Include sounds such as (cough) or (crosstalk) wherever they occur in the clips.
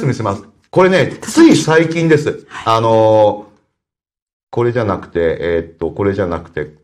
説明します。これね、つい最近です。はい、あのー、これじゃなくて、えー、っと、これじゃなくて、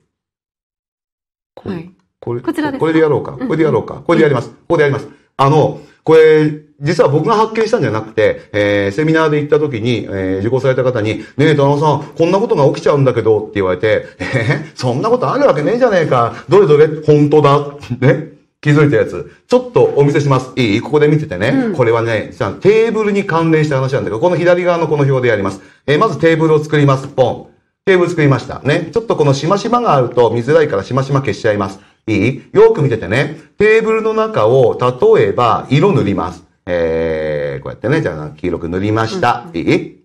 こ,、はい、これこちらですこれでやろうか。これでやろうか。これでやります。ここでやります。あの、これ、実は僕が発見したんじゃなくて、えー、セミナーで行った時に、えー、受講された方に、ねえ、田中さん、こんなことが起きちゃうんだけど、って言われて、えー、そんなことあるわけねえじゃねえか。どれどれ、本当だ。ね。気づいたやつ、ちょっとお見せします。いいここで見ててね。うん、これはね、テーブルに関連した話なんだけど、この左側のこの表でやります。えー、まずテーブルを作ります。ポン。テーブル作りました。ね。ちょっとこのしましまがあると見づらいからしましま消しちゃいます。いいよく見ててね。テーブルの中を、例えば、色塗ります。えー、こうやってね、じゃあ、黄色く塗りました。うん、いい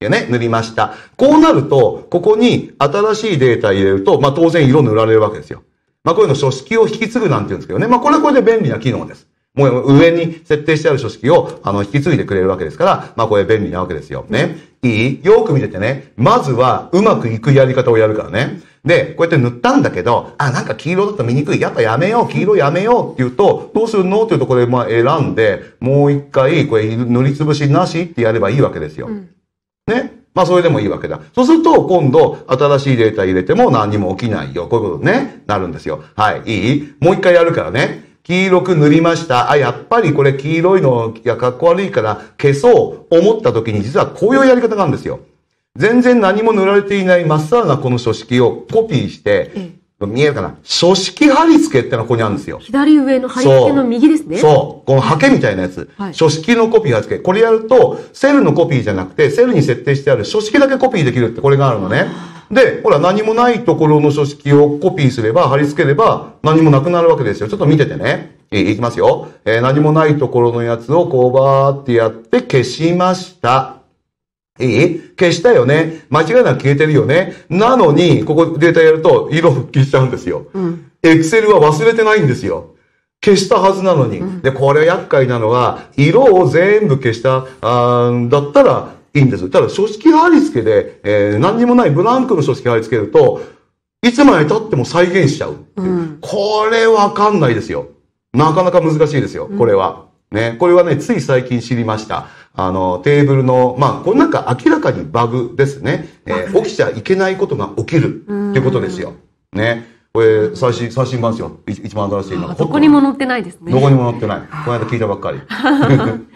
よね、塗りました。こうなると、ここに新しいデータ入れると、まあ当然色塗られるわけですよ。まあ、こういうの書式を引き継ぐなんて言うんですけどね。まあ、これはこれで便利な機能です。もう上に設定してある書式を、あの、引き継いでくれるわけですから、まあ、これ便利なわけですよ。ね。いいよく見ててね。まずは、うまくいくやり方をやるからね。で、こうやって塗ったんだけど、あ、なんか黄色だと見にくい。やっぱやめよう。黄色やめようって言うと、どうするのっていうところで、まあ、選んで、もう一回、これ塗りつぶしなしってやればいいわけですよ。ね。まあそれでもいいわけだ。そうすると、今度、新しいデータ入れても何にも起きないよ。こういうことね、なるんですよ。はい、いいもう一回やるからね。黄色く塗りました。あ、やっぱりこれ黄色いの、いや、かっこ悪いから消そう、思った時に実はこういうやり方なんですよ。全然何も塗られていない真っ青なこの書式をコピーして、見えるかな書式貼り付けってのはここにあるんですよ。左上の貼り付けの右ですね。そう。この刷毛みたいなやつ。書式のコピー貼り付け。これやると、セルのコピーじゃなくて、セルに設定してある書式だけコピーできるってこれがあるのね。で、ほら、何もないところの書式をコピーすれば、貼り付ければ、何もなくなるわけですよ。ちょっと見ててね。いいきますよ。えー、何もないところのやつをこうバーってやって消しました。いい消したよね。間違いなく消えてるよね。なのに、ここデータやると、色復帰しちゃうんですよ。エクセルは忘れてないんですよ。消したはずなのに。うん、で、これは厄介なのは、色を全部消した、あだったらいいんです。ただ、書式貼り付けで、えー、何にもないブランクの書式貼り付けると、いつまで経っても再現しちゃうう、うん、これわかんないですよ。なかなか難しいですよ、これは。うんね、これはね、つい最近知りました。あの、テーブルの、まあ、これなんか明らかにバグですね。えー、起きちゃいけないことが起きるってことですよ。ね。これ、最新、最新版ですよ。一番新しいの。どこにも載ってないですね。どこにも載ってない。この間聞いたばっかり。(laughs)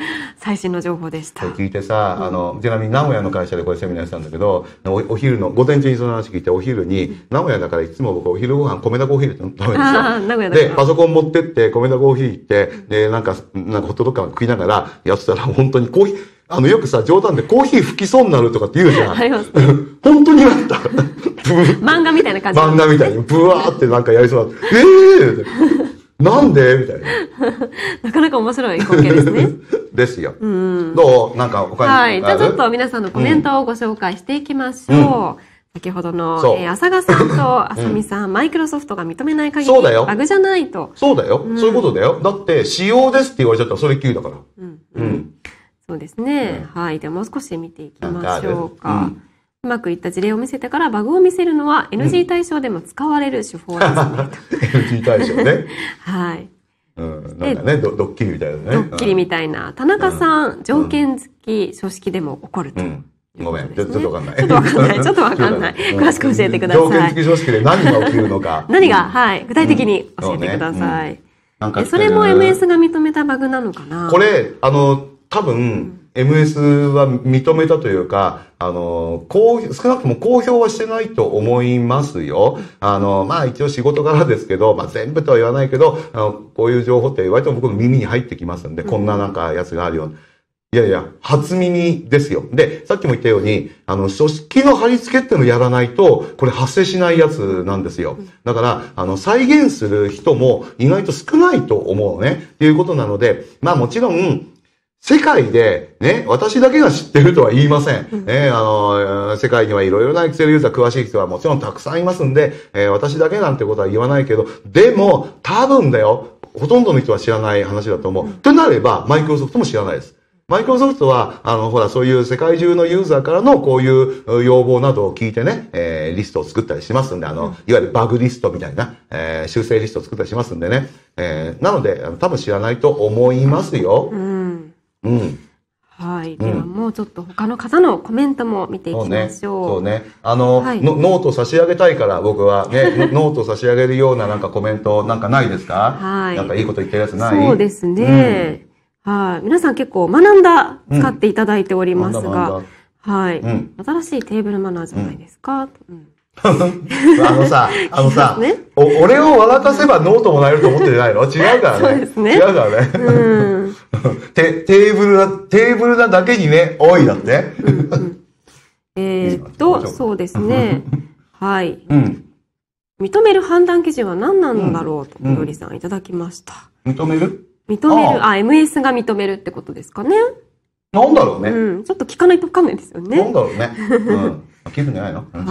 最新の情報でした。聞いてさ、あのちなみに名古屋の会社でこれセミナーしたんだけど、お昼の午前中にその話聞いてお昼に、名古屋だからいつも僕お昼ご飯米田コーヒーって食べるんですよ。でパソコン持ってって米田コーヒー行ってでなんかなんかホットドッグ食いながらやってたら本当にコーヒーあの、よくさ、冗談でコーヒー吹きそうになるとかって言うじゃん。はい、(laughs) 本当になった。(laughs) 漫画みたいな感じ。漫画みたいに、ブワーってなんかやりそうだった。えぇ、ー、なんでみたいな。(laughs) なかなか面白い光景ですね。ですよ。うん、どうなんか他にはい。じゃあちょっと皆さんのコメントをご紹介していきましょう。うんうん、先ほどの、えー、浅賀さんと (laughs) 浅見さん、マイクロソフトが認めない限り、そうだよ。バグじゃないと。そうだよ、そういうことだよ。だって、仕様ですって言われちゃったらそれ級だから。うん。うん。そうですね。はい。ではもう少し見ていきましょうか。うまくいった事例を見せてからバグを見せるのは NG 対象でも使われる手法ですね。NG (laughs) 対象ね。(laughs) はい。うん、なんかね、ドッキリみたいなね。ドッキリみたいな。田中さん、条件付き、書式でも起こると。ごめん、ちょっとわかんない。ちょっとわかんない。(laughs) ちょっとわかんない。詳しく教えてください。条件付き書式で何が起きるのか。(laughs) 何が、はい、具体的に教えてください。それも MS が認めたバグなのかなこれ、あの、多分、MS は認めたというか、あの、こう、少なくとも公表はしてないと思いますよ。あの、まあ一応仕事柄ですけど、まあ全部とは言わないけど、あの、こういう情報って割と僕の耳に入ってきますんで、こんななんかやつがあるよ。うんいやいや、初耳ですよ。で、さっきも言ったように、あの、組織の貼り付けってのやらないと、これ発生しないやつなんですよ。だから、あの、再現する人も意外と少ないと思うね。っていうことなので、まあもちろん、世界で、ね、私だけが知ってるとは言いません。ね、あの、世界にはいろいろなエクセルユーザー詳しい人はもちろんたくさんいますんで、えー、私だけなんてことは言わないけど、でも、多分だよ、ほとんどの人は知らない話だと思う。となれば、マイクロソフトも知らないです。マイクロソフトは、あの、ほら、そういう世界中のユーザーからのこういう要望などを聞いてね、えー、リストを作ったりしますんで、あの、いわゆるバグリストみたいな、えー、修正リストを作ったりしますんでね。えー、なので、多分知らないと思いますよ。うんうん。はい。ではもうちょっと他の方のコメントも見ていきましょう。そうね。そうねあのノート差し上げたいから僕はね、ノート差し上げるようななんかコメントなんかないですかはい。なんかいいこと言ってるやつないそうですね。はい。皆さん結構学んだ使っていただいておりますが、はい、新しいテーブルマナーじゃないですか。うんあのさ、あのさ、ね、俺を笑かせばノートもらえると思ってないの違うからね。そうですね。違うからね。うん、(laughs) テーブルな、テーブルなだけにね、多いだって。うんうん、(laughs) えー、っと、そうですね。(laughs) はい、うん。認める判断基準は何なんだろうと、みどりさんいただきました。認める認めるああ、MS が認めるってことですかね。なんだろうね。うん。ちょっと聞かないとわかんないですよね。なんだろうね。うん聞くんじゃないの、うん、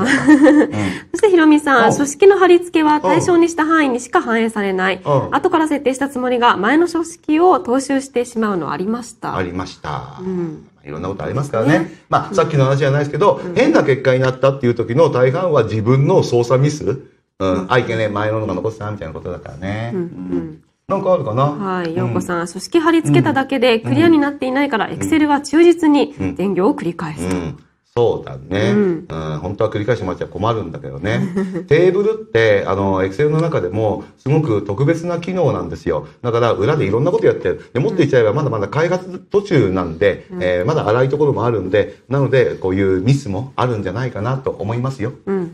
そしてひろみさん、書式の貼り付けは対象にした範囲にしか反映されない。後から設定したつもりが前の書式を踏襲してしまうのありました。ありました。うんいろんなことありますからね。まあ、さっきの話じゃないですけど、うん、変な結果になったっていう時の大半は自分の操作ミス。うん、相手ね、前ののが残ってたみたいなことだからね。うん、うんなんかあるかなはい、ようこさん、書式貼り付けただけでクリアになっていないから、エクセルは忠実に電行を繰り返すと。そうだね、うん、うん、本当は繰り返してもらっちゃ困るんだけどね (laughs) テーブルってあの Excel の中でもすごく特別な機能なんですよだから裏でいろんなことやってるで持っていっちゃえばまだまだ開発途中なんで、うん、えー、まだ荒いところもあるんでなのでこういうミスもあるんじゃないかなと思いますよ。うん、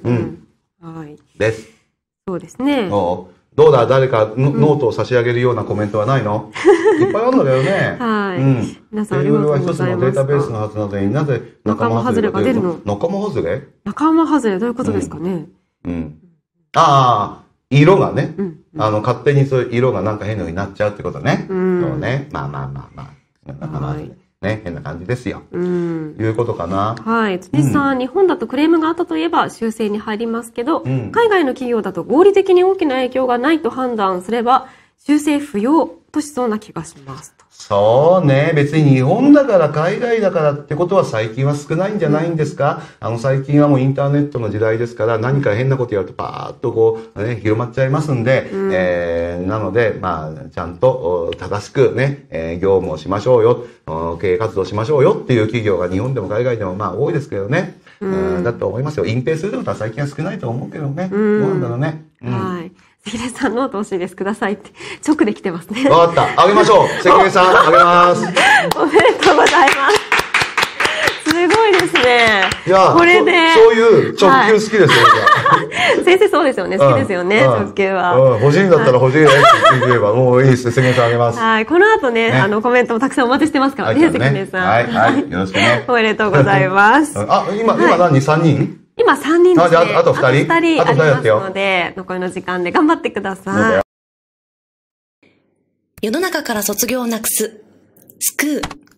うん、はい、です。そうですね。どうだ誰か、ノートを差し上げるようなコメントはないの (laughs) いっぱいあるんだよね。はい。うん。皆さんありがとうございます。は一つのデータベースのはずなのになぜ仲間外れが出るの仲間外れ仲間外れどういうことですかね。うん。うん、ああ、色がね、うんうんああ色がねうんあの、勝手にそういう色がなんか変な風になっちゃうってことね。うん、そうね。まあまあまあまあ。仲間外れ。はいね、変な感じですよ。うん。いうことかな。はい。辻さ、うん、日本だとクレームがあったといえば修正に入りますけど、うん、海外の企業だと合理的に大きな影響がないと判断すれば、修正不要としそうな気がしますそうね。別に日本だから海外だからってことは最近は少ないんじゃないんですか、あの最近はもうインターネットの時代ですから何か変なことやるとパーッとこう、ね、広まっちゃいますんで、うん、えー、なので、まあ、ちゃんと正しくね、えー、業務をしましょうよ、経営活動しましょうよっていう企業が日本でも海外でもまあ多いですけどね。うん、だと思いますよ。隠蔽することは最近は少ないと思うけどね。どうなんだろうね。うん、はい関根さんノート欲しいです。くださいって。直で来てますね。わかった。あげましょう。(laughs) 関根さん、あげます。おめでとうございます。すごいですね。いや、これで、そういう直球好きですよ、は (laughs) 先生そうですよね。好きですよね、直球は、うん。欲しいんだったら欲しいよって言えば、もういいですね。関根さんあげます。は (laughs) い。この後ね、あの、コメントもたくさんお待ちしてますからね、関根、さん。はい、はい。よろしくね。おめでとうございます。あ、今、今何 ?3 人今3人です、ね、ああと2人あと2人ありますので、残りの時間で頑張ってください。世の中から卒業をなくす。救う。